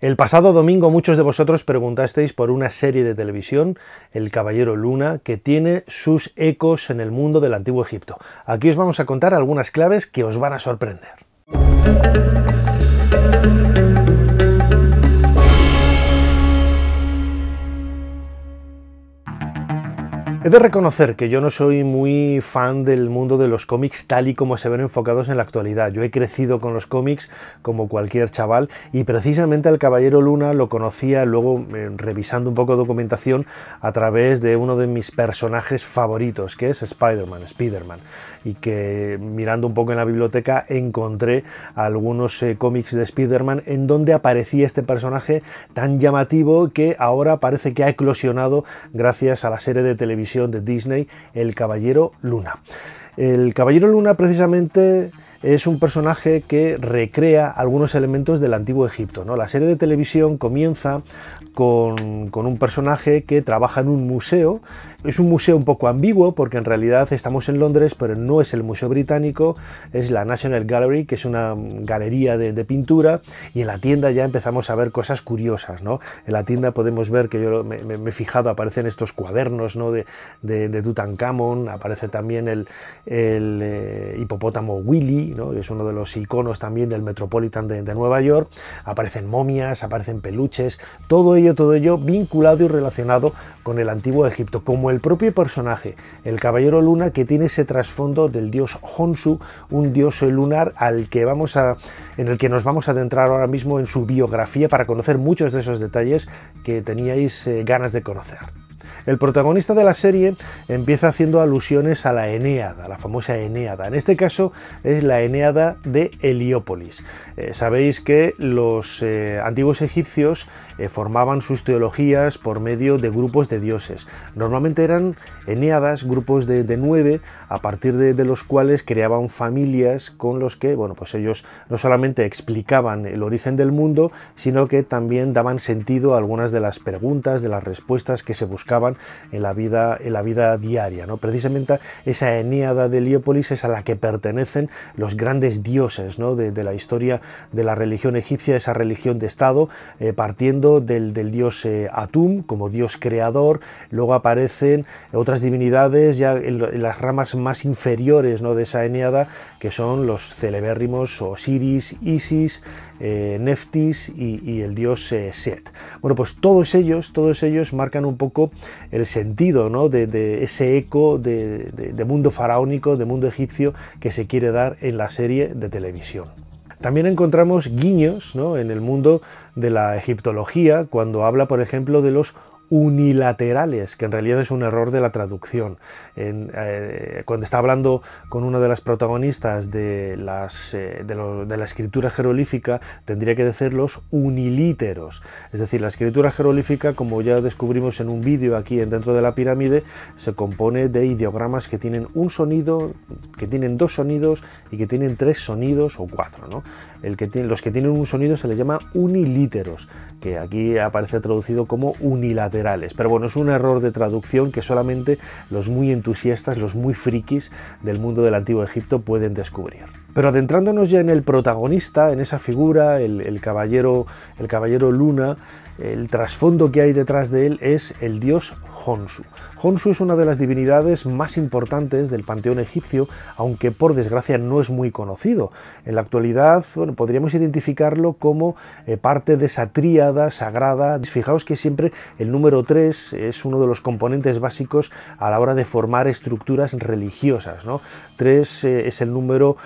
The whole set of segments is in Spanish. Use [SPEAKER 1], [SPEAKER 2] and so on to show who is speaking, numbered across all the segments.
[SPEAKER 1] El pasado domingo muchos de vosotros preguntasteis por una serie de televisión, El Caballero Luna, que tiene sus ecos en el mundo del antiguo Egipto. Aquí os vamos a contar algunas claves que os van a sorprender. He de reconocer que yo no soy muy fan del mundo de los cómics tal y como se ven enfocados en la actualidad. Yo he crecido con los cómics como cualquier chaval y precisamente al Caballero Luna lo conocía luego eh, revisando un poco de documentación a través de uno de mis personajes favoritos, que es Spider-Man, Spider-Man, y que mirando un poco en la biblioteca encontré algunos eh, cómics de Spider-Man en donde aparecía este personaje tan llamativo que ahora parece que ha eclosionado gracias a la serie de televisión de Disney, El Caballero Luna. El Caballero Luna precisamente es un personaje que recrea algunos elementos del antiguo Egipto. ¿no? La serie de televisión comienza con, un personaje que trabaja en un museo. Es un museo un poco ambiguo porque en realidad estamos en Londres, pero no es el Museo Británico, es la National Gallery, que es una galería de, pintura, y en la tienda ya empezamos a ver cosas curiosas. En la tienda podemos ver que yo me, he fijado, aparecen estos cuadernos de, de, Tutankamón, aparece también el, eh, hipopótamo Willy, es uno de los iconos también del Metropolitan de, Nueva York, aparecen momias, aparecen peluches, todo ello, todo ello vinculado y relacionado con el antiguo Egipto, como el propio personaje, el Caballero Luna, que tiene ese trasfondo del dios Honsu, un dios lunar al que vamos en el que nos vamos a adentrar ahora mismo en su biografía para conocer muchos de esos detalles que teníais eh, ganas de conocer. El protagonista de la serie empieza haciendo alusiones a la Eneada, la famosa Eneada. En este caso es la Eneada de Heliópolis. Eh, sabéis que los eh, antiguos egipcios eh, formaban sus teologías por medio de grupos de dioses. Normalmente eran Eneadas, grupos de, nueve, a partir de, los cuales creaban familias con los que, bueno, pues ellos no solamente explicaban el origen del mundo, sino que también daban sentido a algunas de las preguntas, de las respuestas que se buscaban en la vida, la vida diaria. Precisamente esa Eneada de Heliópolis es a la que pertenecen los grandes dioses de, la historia de la religión egipcia, esa religión de Estado, eh, partiendo del, dios eh, Atum como dios creador, luego aparecen otras divinidades ya en, las ramas más inferiores de esa Eneada, que son los celebérrimos Osiris, Isis, eh, Neftis y, el dios Set. Bueno, pues todos ellos, todos ellos marcan un poco el sentido ¿no? de, ese eco de, mundo faraónico, de mundo egipcio que se quiere dar en la serie de televisión. También encontramos guiños en el mundo de la egiptología, cuando habla, por ejemplo, de los unilaterales, que en realidad es un error de la traducción. Eh, cuando está hablando con una de las protagonistas de, las, eh, de, la escritura jerolífica, tendría que decir los unilíteros. Es decir, la escritura jerolífica, como ya descubrimos en un vídeo aquí en dentro de la pirámide, se compone de ideogramas que tienen un sonido, que tienen dos sonidos y que tienen tres sonidos o cuatro. ¿no? El que tiene, los que tienen un sonido se les llama unilíteros que aquí aparece traducido como unilaterales. Pero bueno, es un error de traducción que solamente los muy entusiastas, los muy frikis del mundo del Antiguo Egipto pueden descubrir. Pero adentrándonos ya en el protagonista, en esa figura, el, caballero, el caballero Luna, el trasfondo que hay detrás de él es el dios Honsu. Honsu es una de las divinidades más importantes del panteón egipcio, aunque por desgracia no es muy conocido. En la actualidad podríamos identificarlo como eh, parte de esa tríada sagrada. Fijaos que siempre el número 3 es uno de los componentes básicos a la hora de formar estructuras religiosas. 3 eh, es el número,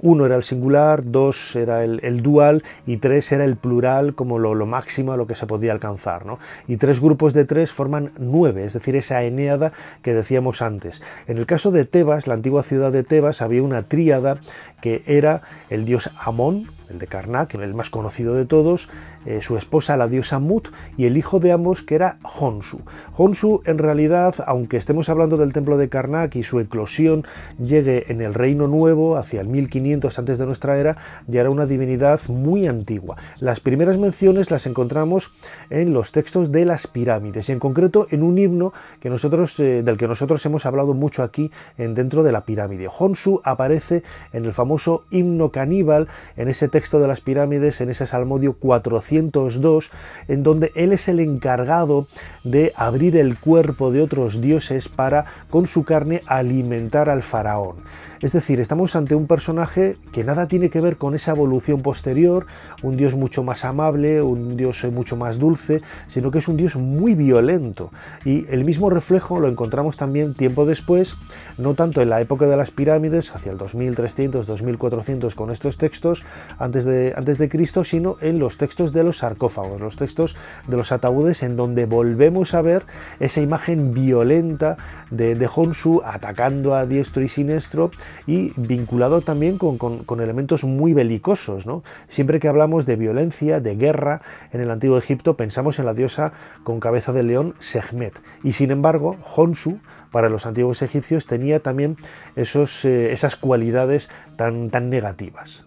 [SPEAKER 1] 1 eh, era el singular, 2 era el, dual y 3 era el plural como lo, máximo a lo que se podía alcanzar. Y tres grupos de tres forman nueve, es decir, esa eneada que decíamos antes. En el caso de Tebas, la antigua ciudad de Tebas, había una tríada que era el dios Amón, el de Karnak, el más conocido de todos, eh, su esposa la diosa Mut y el hijo de ambos que era Honsu. Honsu en realidad, aunque estemos hablando del templo de Karnak y su eclosión llegue en el Reino Nuevo hacia el 1500 antes de nuestra era, ya era una divinidad muy antigua. Las primeras menciones las encontramos en los textos de las pirámides y en concreto en un himno que nosotros, eh, del que nosotros hemos hablado mucho aquí en, dentro de la pirámide. Honsu aparece en el famoso himno caníbal en ese texto de las pirámides, en ese Salmodio 402, en donde él es el encargado de abrir el cuerpo de otros dioses para, con su carne, alimentar al faraón. Es decir, estamos ante un personaje que nada tiene que ver con esa evolución posterior, un dios mucho más amable, un dios eh, mucho más dulce, sino que es un dios muy violento. Y el mismo reflejo lo encontramos también tiempo después, no tanto en la época de las pirámides, hacia el 2300, 2400 con estos textos, antes de, antes de Cristo, sino en los textos de los sarcófagos, los textos de los ataúdes, en donde volvemos a ver esa imagen violenta de, Honsu atacando a diestro y siniestro y vinculado también con, elementos muy belicosos. ¿no? Siempre que hablamos de violencia, de guerra en el antiguo Egipto, pensamos en la diosa con cabeza de león, Sehmet. Y sin embargo, Honsu, para los antiguos egipcios, tenía también esos, eh, esas cualidades tan, tan negativas.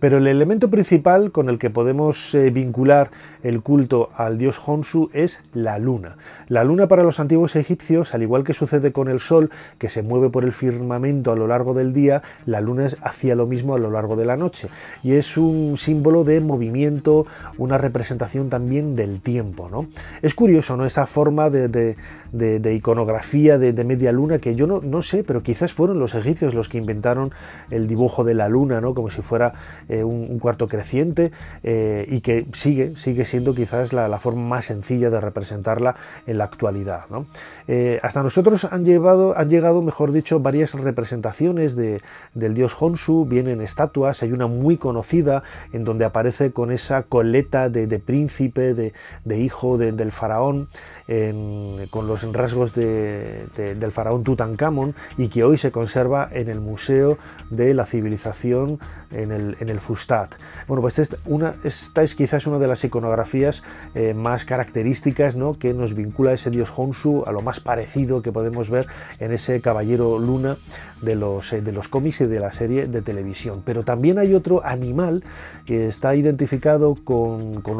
[SPEAKER 1] Pero el elemento principal con el que podemos eh, vincular el culto al dios Honsu es la luna. La luna para los antiguos egipcios, al igual que sucede con el sol, que se mueve por el firmamento a lo largo del día, la luna hacía lo mismo a lo largo de la noche. Y es un símbolo de movimiento, una representación también del tiempo. ¿no? Es curioso, ¿no? Esa forma de, iconografía de, media luna que yo no, no sé, pero quizás fueron los egipcios los que inventaron el dibujo de la luna, ¿no? Como si fuera eh, un, cuarto creciente eh, y que sigue, sigue siendo quizás la, forma más sencilla de representarla en la actualidad. Eh, hasta nosotros han, llevado, han llegado, mejor dicho, varias representaciones de, del dios Honsu, vienen estatuas, hay una muy conocida en donde aparece con esa coleta de, príncipe, de, hijo del faraón, con los rasgos del faraón Tutankamón y que hoy se conserva en el Museo de la Civilización en el Fustat. Bueno, pues esta, una, es quizás una de las iconografías eh, más características ¿no? que nos vincula a ese dios Honsu a lo más parecido que podemos ver en ese caballero luna de los, eh, de los cómics y de la serie de televisión. Pero también hay otro animal que está identificado con, con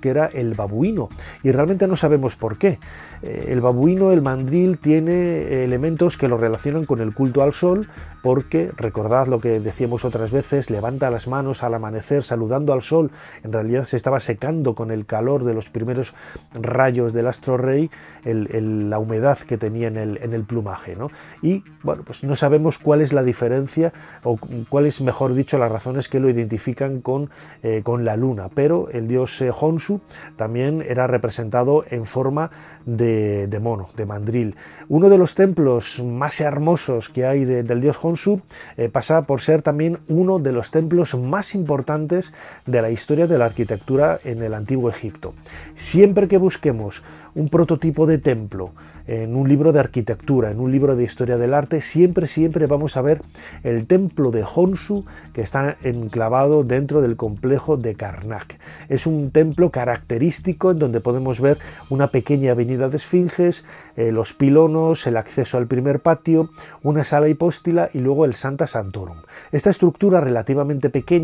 [SPEAKER 1] que era el babuino, y realmente no sabemos por qué. Eh, el babuino, el mandril, tiene elementos que lo relacionan con el culto al sol, porque, recordad lo que decíamos otras veces, levanta las manos al amanecer, saludando al sol, en realidad se estaba secando con el calor de los primeros rayos del astro rey, la humedad que tenía en el, plumaje. Y bueno, pues no sabemos cuál es la diferencia o cuáles mejor dicho, las razones que lo identifican con, eh, con la luna, pero el dios eh, Honsu también era representado en forma de, mono, de mandril. Uno de los templos más hermosos que hay del dios Honsu eh, pasa por ser también uno de los templos más importantes de la historia de la arquitectura en el antiguo Egipto. Siempre que busquemos un prototipo de templo en un libro de arquitectura, en un libro de historia del arte, siempre, siempre vamos a ver el templo de Honsu que está enclavado dentro del complejo de Karnak. Es un templo característico en donde podemos ver una pequeña avenida de esfinges, eh, los pilonos, el acceso al primer patio, una sala hipóstila y luego el Santa Santorum. Esta estructura relativamente pequeña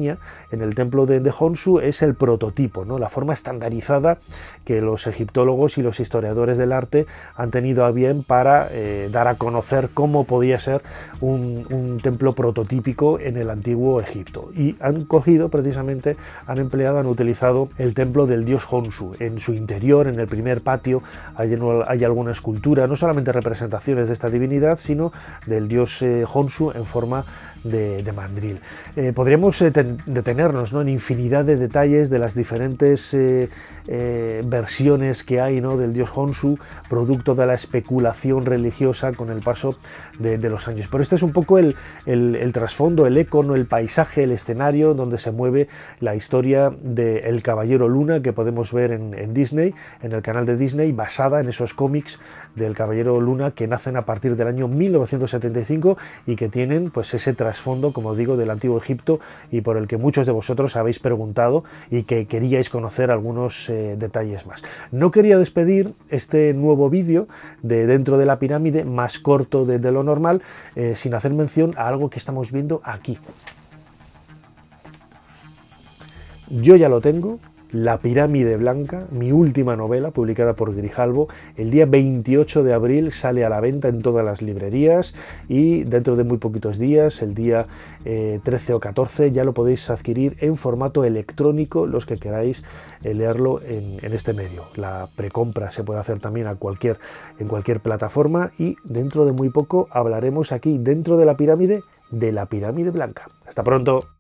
[SPEAKER 1] en el templo de, Honsu es el prototipo, ¿no? la forma estandarizada que los egiptólogos y los historiadores del arte han tenido a bien para eh, dar a conocer cómo podía ser un, templo prototípico en el antiguo Egipto. Y han cogido precisamente, han empleado, han utilizado el templo del dios Honsu. En su interior, en el primer patio, hay, hay alguna escultura, no solamente representaciones de esta divinidad, sino del dios eh, Honsu en forma de, mandril. Eh, podríamos tener detenernos ¿no? en infinidad de detalles de las diferentes eh, eh, versiones que hay ¿no? del dios Honsu, producto de la especulación religiosa con el paso de, los años. Pero este es un poco el, el, trasfondo, el eco, el paisaje, el escenario donde se mueve la historia del Caballero Luna que podemos ver en, en Disney, en el canal de Disney, basada en esos cómics del Caballero Luna que nacen a partir del año 1975 y que tienen pues ese trasfondo, como digo, del antiguo Egipto y por el que muchos de vosotros habéis preguntado y que queríais conocer algunos eh, detalles más. No quería despedir este nuevo vídeo de dentro de la pirámide, más corto de, lo normal, eh, sin hacer mención a algo que estamos viendo aquí. Yo ya lo tengo, la pirámide blanca, mi última novela publicada por Grijalbo, el día 28 de abril sale a la venta en todas las librerías y dentro de muy poquitos días, el día 13 eh, o 14, ya lo podéis adquirir en formato electrónico los que queráis eh, leerlo en, este medio. La precompra se puede hacer también en cualquier plataforma y dentro de muy poco hablaremos aquí dentro de la pirámide de la pirámide blanca. Hasta pronto.